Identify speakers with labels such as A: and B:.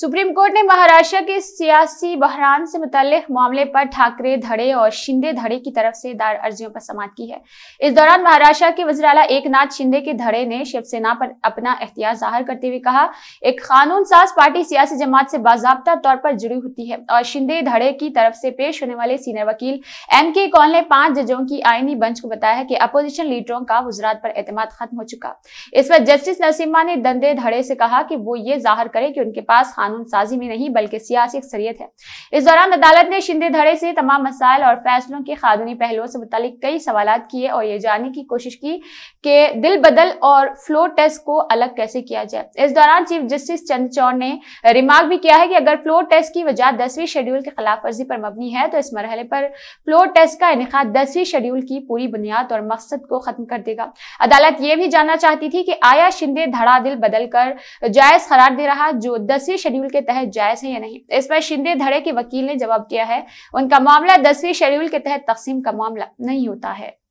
A: supreme court ने महाराष्ट्र के सियासी बहरान से मुतलिक मामले पर ठाकरे धड़े और शिंदे धड़े की तरफ से दायर अर्जियों पर समाप्त की है इस दौरान महाराष्ट्र के वजराला नाथ शिंदे के धड़े ने शिवसेना पर अपना एहतियात जाहिर करते हुए कहा एक कानून साज पार्टी सियासी जमात से बाजाबता तौर पर जुड़ी होती है और शिंदे धड़े की तरफ से पेश होने वाले सीनियर वकील एम के कौल ने पांच जजों की आईनी बंच को बताया कि अपोजिशन लीडरों का गुजरात पर एतम खत्म हो चुका इस पर जस्टिस नरसिम्हा ने दंदे धड़े से कहा कि वो ये जाहिर करे की उनके पास कानून साजी में नहीं बल्कि सियासी अक्सरियत है इस दौरान अदालत ने शिंदे धड़े से तमाम मसाइल और फैसलों के कानूनी पहलुओं से मुतल कई सवाल किए और ये जानने की कोशिश की कि दिल बदल और फ्लो टेस्ट को अलग कैसे किया जाए इस दौरान चीफ जस्टिस चंद चौड़ ने रिमार्क भी किया है कि अगर फ्लोर टेस्ट की वजह दसवीं शेड्यूल के खिलाफ वर्जी पर मबनी है तो इस मरहले पर फ्लोर टेस्ट का इनका दसवीं शेड्यूल की पूरी बुनियाद और मकसद को खत्म कर देगा अदालत यह भी जानना चाहती थी कि आया शिंदे धड़ा दिल बदलकर जायज करार दे रहा जो दसवीं शेड्यूल शेड्यूल के तहत जायज है या नहीं इस पर शिंदे धड़े के वकील ने जवाब दिया है उनका मामला दसवीं शेड्यूल के तहत तकसीम का मामला नहीं होता है